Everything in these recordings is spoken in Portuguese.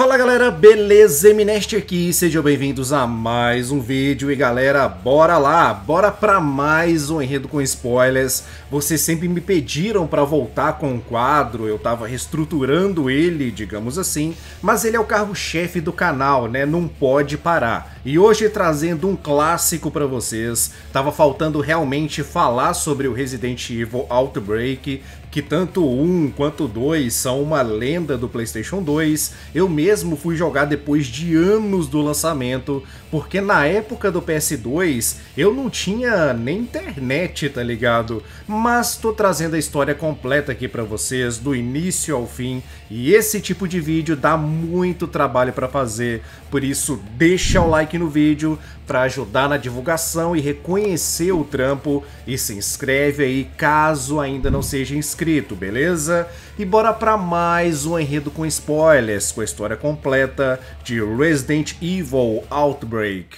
Fala galera, beleza? Eminest aqui, sejam bem-vindos a mais um vídeo e galera, bora lá, bora pra mais um Enredo com Spoilers. Vocês sempre me pediram para voltar com o quadro, eu tava reestruturando ele, digamos assim, mas ele é o carro-chefe do canal, né, não pode parar. E hoje trazendo um clássico para vocês, tava faltando realmente falar sobre o Resident Evil Outbreak, que tanto o 1 quanto o 2 são uma lenda do PlayStation 2. Eu mesmo fui jogar depois de anos do lançamento, porque na época do PS2 eu não tinha nem internet, tá ligado? Mas tô trazendo a história completa aqui para vocês, do início ao fim, e esse tipo de vídeo dá muito trabalho para fazer, por isso deixa o like no vídeo para ajudar na divulgação e reconhecer o trampo e se inscreve aí caso ainda não seja inscrito inscrito, beleza? E bora para mais um enredo com spoilers, com a história completa de Resident Evil Outbreak.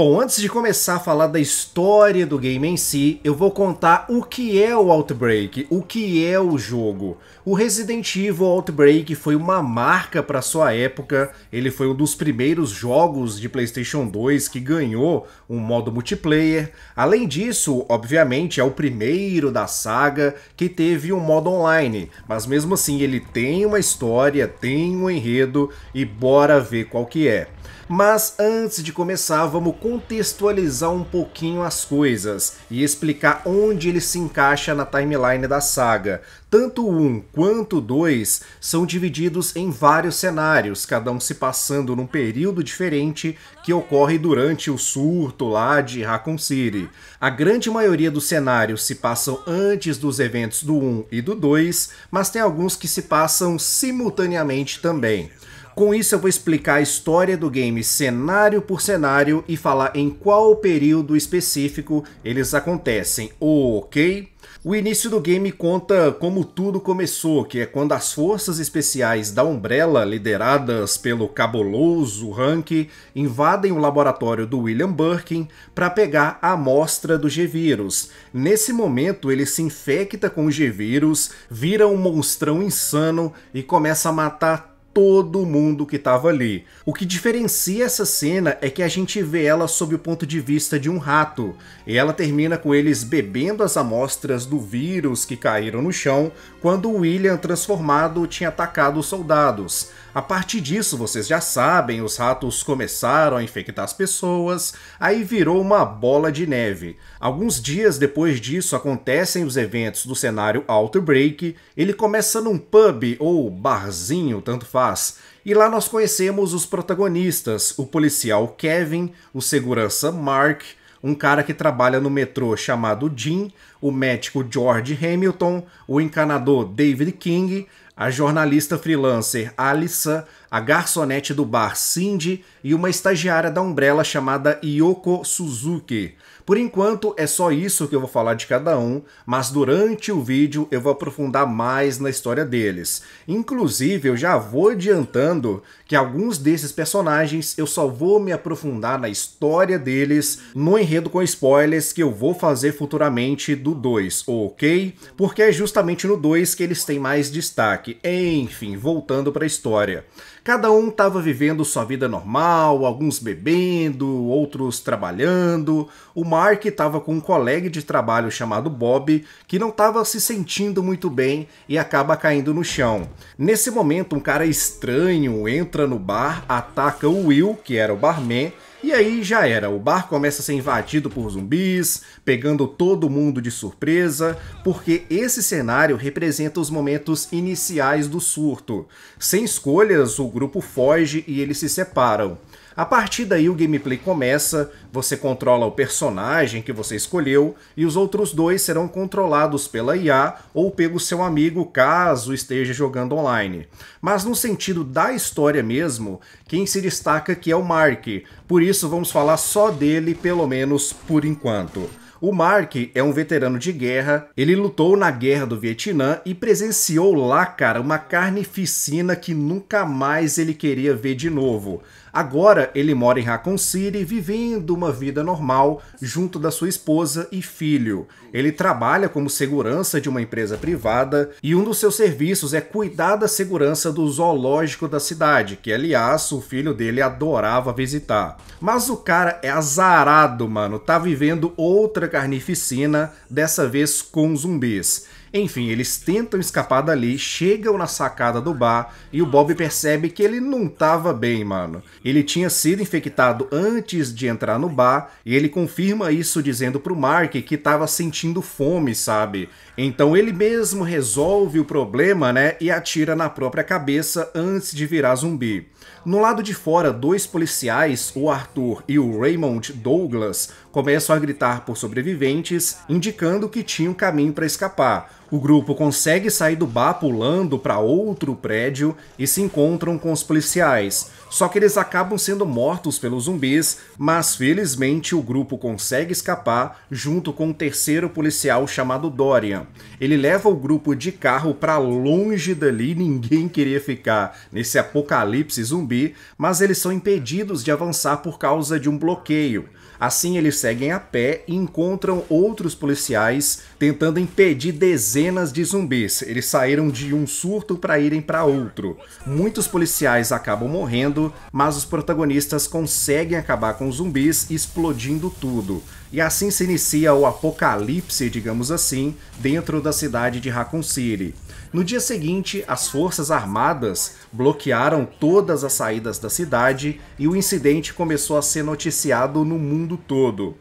Bom, antes de começar a falar da história do game em si, eu vou contar o que é o Outbreak, o que é o jogo. O Resident Evil Outbreak foi uma marca para sua época, ele foi um dos primeiros jogos de PlayStation 2 que ganhou um modo multiplayer. Além disso, obviamente, é o primeiro da saga que teve um modo online, mas mesmo assim ele tem uma história, tem um enredo e bora ver qual que é. Mas antes de começar, vamos contextualizar um pouquinho as coisas e explicar onde ele se encaixa na timeline da saga. Tanto o 1 quanto o 2 são divididos em vários cenários, cada um se passando num período diferente que ocorre durante o surto lá de Raccoon City. A grande maioria dos cenários se passam antes dos eventos do 1 e do 2, mas tem alguns que se passam simultaneamente também. Com isso eu vou explicar a história do game cenário por cenário e falar em qual período específico eles acontecem, ok? O início do game conta como tudo começou, que é quando as forças especiais da Umbrella, lideradas pelo cabuloso Hank, invadem o laboratório do William Birkin para pegar a amostra do G-Vírus. Nesse momento, ele se infecta com o G-Vírus, vira um monstrão insano e começa a matar todo mundo que estava ali. O que diferencia essa cena é que a gente vê ela sob o ponto de vista de um rato, e ela termina com eles bebendo as amostras do vírus que caíram no chão quando William, transformado, tinha atacado os soldados. A partir disso, vocês já sabem, os ratos começaram a infectar as pessoas, aí virou uma bola de neve. Alguns dias depois disso acontecem os eventos do cenário Outbreak, ele começa num pub ou barzinho, tanto faz faz. E lá nós conhecemos os protagonistas: o policial Kevin, o segurança Mark, um cara que trabalha no metrô chamado Jim, o médico George Hamilton, o encanador David King, a jornalista freelancer Alissa, a garçonete do bar Cindy e uma estagiária da Umbrella chamada Yoko Suzuki. Por enquanto é só isso que eu vou falar de cada um, mas durante o vídeo eu vou aprofundar mais na história deles. Inclusive, eu já vou adiantando que alguns desses personagens eu só vou me aprofundar na história deles no enredo com spoilers que eu vou fazer futuramente do 2, ok? Porque é justamente no 2 que eles têm mais destaque. Enfim, voltando para a história. Cada um estava vivendo sua vida normal, alguns bebendo, outros trabalhando. O Mark estava com um colega de trabalho chamado Bob, que não estava se sentindo muito bem e acaba caindo no chão. Nesse momento, um cara estranho entra no bar, ataca o Will, que era o barman, e aí já era, o bar começa a ser invadido por zumbis, pegando todo mundo de surpresa, porque esse cenário representa os momentos iniciais do surto. Sem escolhas, o grupo foge e eles se separam. A partir daí o gameplay começa, você controla o personagem que você escolheu e os outros dois serão controlados pela IA ou pelo seu amigo caso esteja jogando online. Mas no sentido da história mesmo, quem se destaca aqui é o Mark, por isso vamos falar só dele, pelo menos por enquanto. O Mark é um veterano de guerra, ele lutou na guerra do Vietnã e presenciou lá, cara, uma carnificina que nunca mais ele queria ver de novo. Agora ele mora em Raccoon City, vivendo uma vida normal junto da sua esposa e filho. Ele trabalha como segurança de uma empresa privada e um dos seus serviços é cuidar da segurança do zoológico da cidade, que aliás o filho dele adorava visitar. Mas o cara é azarado, mano, tá vivendo outra carnificina, dessa vez com zumbis. Enfim, eles tentam escapar dali, chegam na sacada do bar e o Bob percebe que ele não tava bem, mano. Ele tinha sido infectado antes de entrar no bar e ele confirma isso dizendo pro Mark que tava sentindo fome, sabe? Então ele mesmo resolve o problema, né, e atira na própria cabeça antes de virar zumbi. No lado de fora, dois policiais, o Arthur e o Raymond Douglas, começam a gritar por sobreviventes, indicando que tinha um caminho para escapar. O grupo consegue sair do bar pulando para outro prédio e se encontram com os policiais. Só que eles acabam sendo mortos pelos zumbis, mas felizmente o grupo consegue escapar junto com um terceiro policial chamado Dorian. Ele leva o grupo de carro para longe dali, ninguém queria ficar nesse apocalipse zumbi, mas eles são impedidos de avançar por causa de um bloqueio. Assim, eles seguem a pé e encontram outros policiais tentando impedir dezenas de zumbis. Eles saíram de um surto para irem para outro. Muitos policiais acabam morrendo, mas os protagonistas conseguem acabar com os zumbis explodindo tudo. E assim se inicia o apocalipse, digamos assim, dentro da cidade de Raccoon City. No dia seguinte, as forças armadas bloquearam todas as saídas da cidade e o incidente começou a ser noticiado no mundo todo.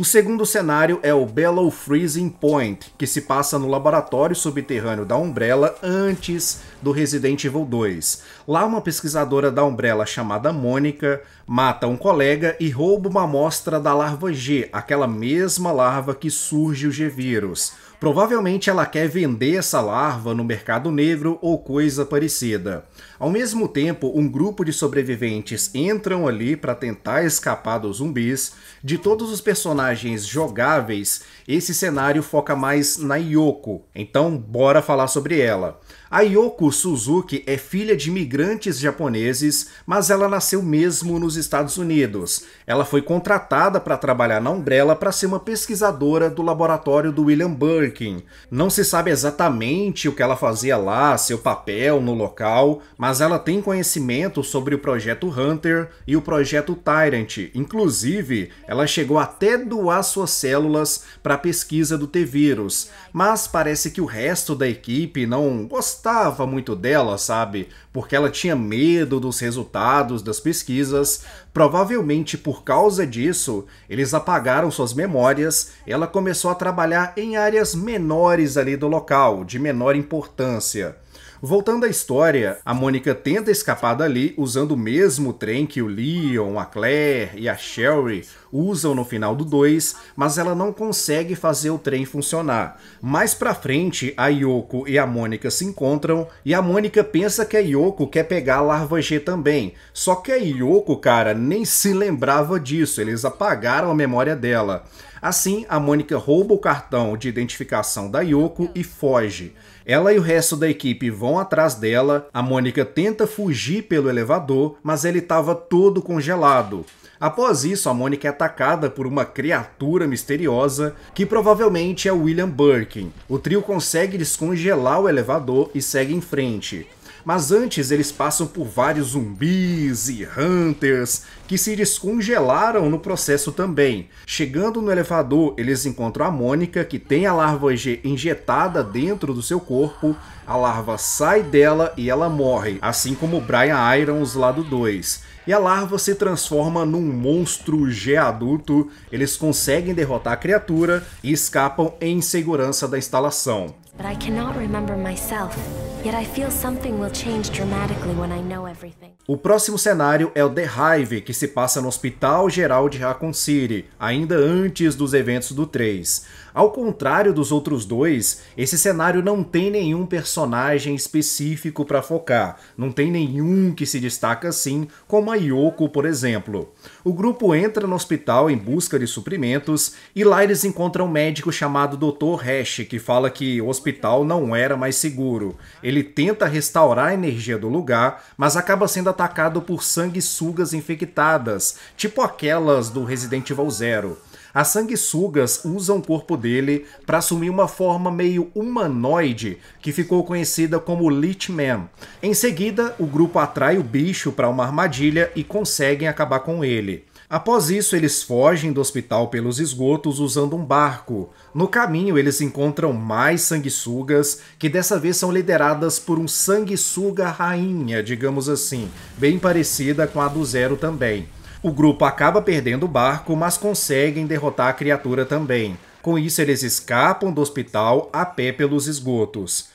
O segundo cenário é o Bellow Freezing Point, que se passa no laboratório subterrâneo da Umbrella antes do Resident Evil 2. Lá, uma pesquisadora da Umbrella chamada Mônica mata um colega e rouba uma amostra da larva G, aquela mesma larva que surge o G-Vírus. Provavelmente ela quer vender essa larva no mercado negro ou coisa parecida. Ao mesmo tempo, um grupo de sobreviventes entram ali para tentar escapar dos zumbis. De todos os personagens jogáveis, esse cenário foca mais na Yoko, então bora falar sobre ela. A Yoko Suzuki é filha de imigrantes japoneses, mas ela nasceu mesmo nos Estados Unidos. Ela foi contratada para trabalhar na Umbrella para ser uma pesquisadora do laboratório do William Birkin. Não se sabe exatamente o que ela fazia lá, seu papel no local, mas ela tem conhecimento sobre o projeto Hunter e o projeto Tyrant. Inclusive, ela chegou até doar suas células para para a pesquisa do T-Vírus, mas parece que o resto da equipe não gostava muito dela, sabe? Porque ela tinha medo dos resultados das pesquisas. Provavelmente por causa disso, eles apagaram suas memórias. Ela começou a trabalhar em áreas menores ali do local, de menor importância. Voltando à história, a Mônica tenta escapar dali usando o mesmo trem que o Leon, a Claire e a Sherry usam no final do 2, mas ela não consegue fazer o trem funcionar. Mais pra frente, a Yoko e a Mônica se encontram e a Mônica pensa que a Yoko quer pegar a Larva G também. Só que a Yoko, cara, nem se lembrava disso, eles apagaram a memória dela. Assim, a Mônica rouba o cartão de identificação da Yoko e foge. Ela e o resto da equipe vão atrás dela, a Mônica tenta fugir pelo elevador, mas ele estava todo congelado. Após isso, a Mônica é atacada por uma criatura misteriosa que provavelmente é William Birkin. O trio consegue descongelar o elevador e segue em frente. Mas antes eles passam por vários zumbis e hunters que se descongelaram no processo também. Chegando no elevador, eles encontram a Mônica, que tem a larva G injetada dentro do seu corpo. A larva sai dela e ela morre, assim como Brian Irons lá do 2 e a larva se transforma num monstro G adulto. Eles conseguem derrotar a criatura e escapam em segurança da instalação. But I cannot remember myself. Yet I feel something will change dramatically when I know everything. O próximo cenário é o The Hive, que se passa no Hospital Geral de Raccoon City, ainda antes dos eventos do 3. Ao contrário dos outros dois, esse cenário não tem nenhum personagem específico para focar, não tem nenhum que se destaca assim, como a Yoko, por exemplo. O grupo entra no hospital em busca de suprimentos e lá eles encontram um médico chamado Dr. Hash, que fala que o hospital não era mais seguro. Ele tenta restaurar a energia do lugar, mas acaba sendo atacado por sanguessugas infectadas, tipo aquelas do Resident Evil Zero. As sanguessugas usam o corpo dele para assumir uma forma meio humanoide que ficou conhecida como Lich Man. Em seguida, o grupo atrai o bicho para uma armadilha e conseguem acabar com ele. Após isso, eles fogem do hospital pelos esgotos usando um barco. No caminho, eles encontram mais sanguessugas, que dessa vez são lideradas por um sanguessuga rainha, digamos assim, bem parecida com a do Zero também. O grupo acaba perdendo o barco, mas conseguem derrotar a criatura também. Com isso, eles escapam do hospital a pé pelos esgotos.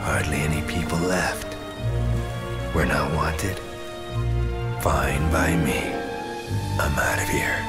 Hardly any people left. We're not wanted. Fine by me. I'm out of here.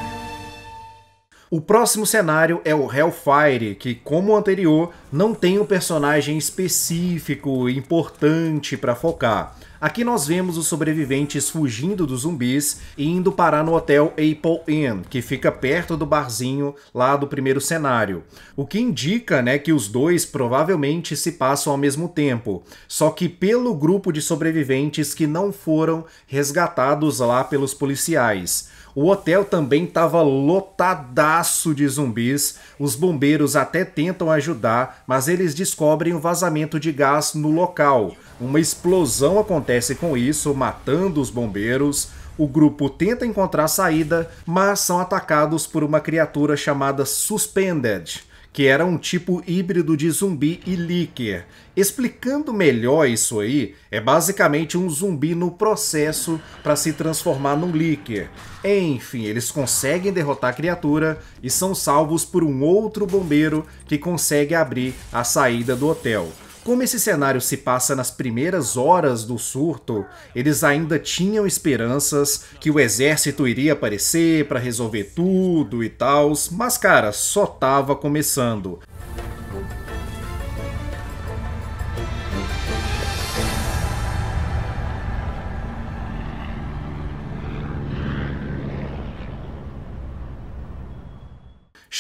O próximo cenário é o Hellfire, que, como o anterior, não tem um personagem específico importante para focar. Aqui nós vemos os sobreviventes fugindo dos zumbis e indo parar no hotel Apple Inn, que fica perto do barzinho lá do primeiro cenário. O que indica né, que os dois provavelmente se passam ao mesmo tempo, só que pelo grupo de sobreviventes que não foram resgatados lá pelos policiais. O hotel também estava lotadaço de zumbis. Os bombeiros até tentam ajudar, mas eles descobrem um vazamento de gás no local. Uma explosão acontece com isso, matando os bombeiros. O grupo tenta encontrar saída, mas são atacados por uma criatura chamada Suspended que era um tipo híbrido de zumbi e leaker. Explicando melhor isso aí, é basicamente um zumbi no processo para se transformar num leaker. Enfim, eles conseguem derrotar a criatura e são salvos por um outro bombeiro que consegue abrir a saída do hotel como esse cenário se passa nas primeiras horas do surto, eles ainda tinham esperanças que o exército iria aparecer para resolver tudo e tal, mas cara, só tava começando.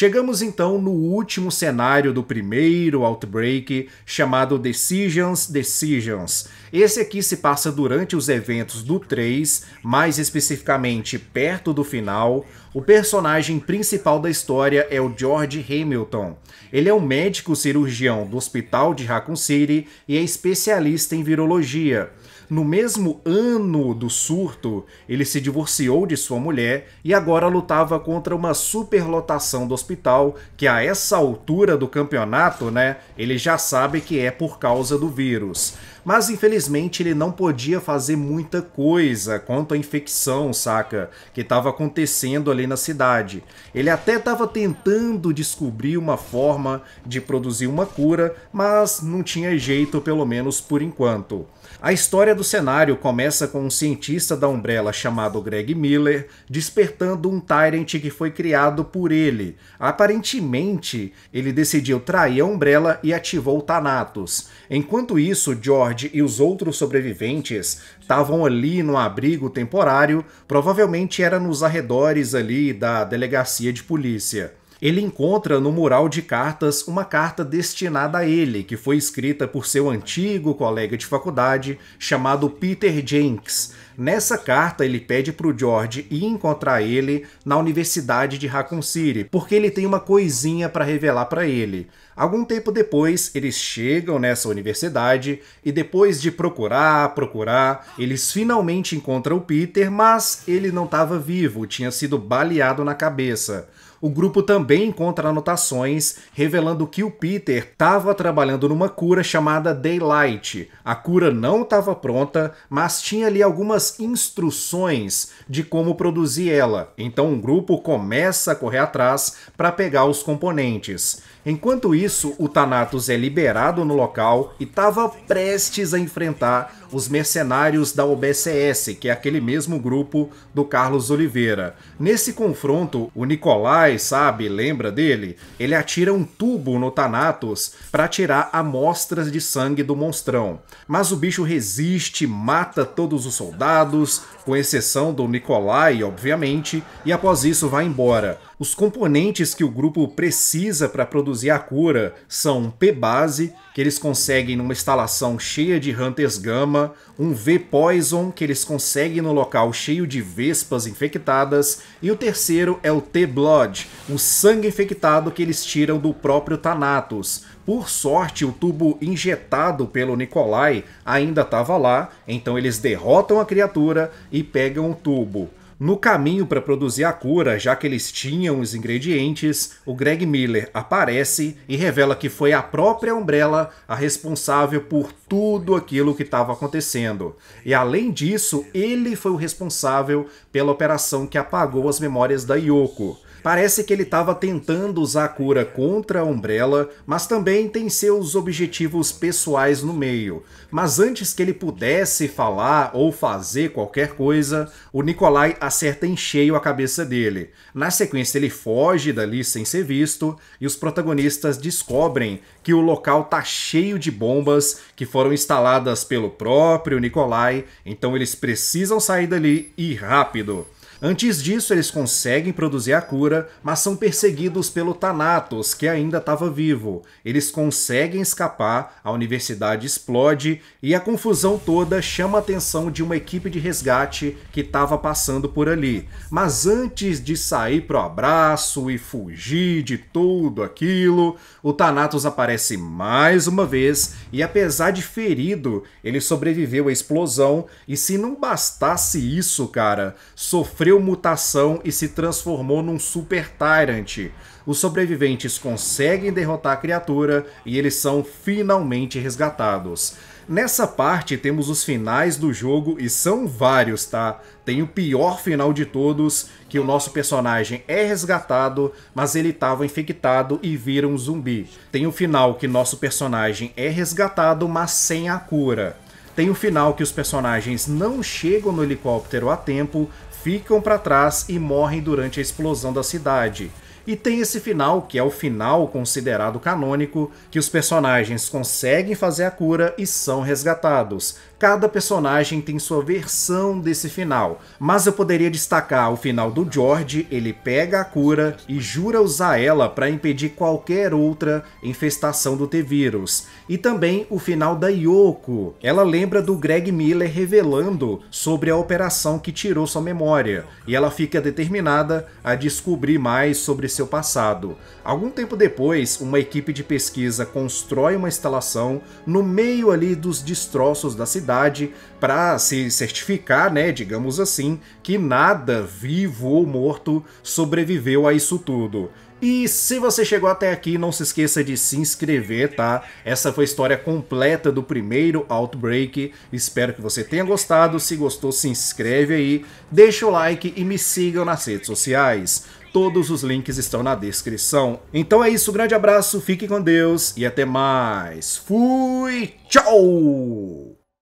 Chegamos então no último cenário do primeiro Outbreak, chamado Decisions Decisions. Esse aqui se passa durante os eventos do 3, mais especificamente perto do final. O personagem principal da história é o George Hamilton. Ele é um médico cirurgião do Hospital de Raccoon City e é especialista em virologia. No mesmo ano do surto, ele se divorciou de sua mulher e agora lutava contra uma superlotação do hospital, que a essa altura do campeonato, né, ele já sabe que é por causa do vírus mas infelizmente ele não podia fazer muita coisa quanto à infecção, saca? Que estava acontecendo ali na cidade. Ele até estava tentando descobrir uma forma de produzir uma cura, mas não tinha jeito, pelo menos por enquanto. A história do cenário começa com um cientista da Umbrella chamado Greg Miller despertando um Tyrant que foi criado por ele. Aparentemente, ele decidiu trair a Umbrella e ativou o Thanatos. Enquanto isso, George Ford e os outros sobreviventes estavam ali no abrigo temporário, provavelmente era nos arredores ali da delegacia de polícia ele encontra no mural de cartas uma carta destinada a ele, que foi escrita por seu antigo colega de faculdade, chamado Peter Jenks. Nessa carta, ele pede para o George ir encontrar ele na Universidade de Raccoon City, porque ele tem uma coisinha para revelar para ele. Algum tempo depois, eles chegam nessa universidade e depois de procurar, procurar, eles finalmente encontram o Peter, mas ele não estava vivo, tinha sido baleado na cabeça o grupo também encontra anotações revelando que o Peter estava trabalhando numa cura chamada Daylight. A cura não estava pronta, mas tinha ali algumas instruções de como produzir ela. Então o grupo começa a correr atrás para pegar os componentes. Enquanto isso, o Thanatos é liberado no local e estava prestes a enfrentar os mercenários da OBCS, que é aquele mesmo grupo do Carlos Oliveira. Nesse confronto, o Nikolai, sabe, lembra dele? Ele atira um tubo no Thanatos para tirar amostras de sangue do monstrão. Mas o bicho resiste, mata todos os soldados, com exceção do Nikolai, obviamente, e após isso vai embora. Os componentes que o grupo precisa para produzir a cura são P-Base, que eles conseguem numa instalação cheia de Hunters Gamma um V-Poison que eles conseguem no local cheio de vespas infectadas, e o terceiro é o T-Blood, o sangue infectado que eles tiram do próprio Thanatos. Por sorte, o tubo injetado pelo Nikolai ainda estava lá, então eles derrotam a criatura e pegam o tubo. No caminho para produzir a cura, já que eles tinham os ingredientes, o Greg Miller aparece e revela que foi a própria Umbrella a responsável por tudo aquilo que estava acontecendo. E além disso, ele foi o responsável pela operação que apagou as memórias da Yoko. Parece que ele estava tentando usar a cura contra a Umbrella, mas também tem seus objetivos pessoais no meio. Mas antes que ele pudesse falar ou fazer qualquer coisa, o Nikolai acerta em cheio a cabeça dele. Na sequência, ele foge dali sem ser visto e os protagonistas descobrem que o local tá cheio de bombas que foram instaladas pelo próprio Nikolai, então eles precisam sair dali e rápido. Antes disso, eles conseguem produzir a cura, mas são perseguidos pelo Thanatos, que ainda estava vivo. Eles conseguem escapar, a universidade explode e a confusão toda chama a atenção de uma equipe de resgate que estava passando por ali. Mas antes de sair pro abraço e fugir de tudo aquilo, o Thanatos aparece mais uma vez e apesar de ferido, ele sobreviveu à explosão e se não bastasse isso, cara, sofreu sofreu mutação e se transformou num Super Tyrant. Os sobreviventes conseguem derrotar a criatura e eles são finalmente resgatados. Nessa parte temos os finais do jogo e são vários, tá? Tem o pior final de todos, que o nosso personagem é resgatado, mas ele estava infectado e vira um zumbi. Tem o final que nosso personagem é resgatado, mas sem a cura. Tem o final que os personagens não chegam no helicóptero a tempo ficam para trás e morrem durante a explosão da cidade e tem esse final, que é o final considerado canônico, que os personagens conseguem fazer a cura e são resgatados. Cada personagem tem sua versão desse final, mas eu poderia destacar o final do George, ele pega a cura e jura usar ela para impedir qualquer outra infestação do T-Vírus. E também o final da Yoko. Ela lembra do Greg Miller revelando sobre a operação que tirou sua memória, e ela fica determinada a descobrir mais sobre esse seu passado. Algum tempo depois, uma equipe de pesquisa constrói uma instalação no meio ali dos destroços da cidade para se certificar, né, digamos assim, que nada vivo ou morto sobreviveu a isso tudo. E se você chegou até aqui, não se esqueça de se inscrever, tá? Essa foi a história completa do primeiro Outbreak. Espero que você tenha gostado. Se gostou, se inscreve aí, deixa o like e me sigam nas redes sociais. Todos os links estão na descrição. Então é isso, grande abraço, fique com Deus e até mais. Fui, tchau!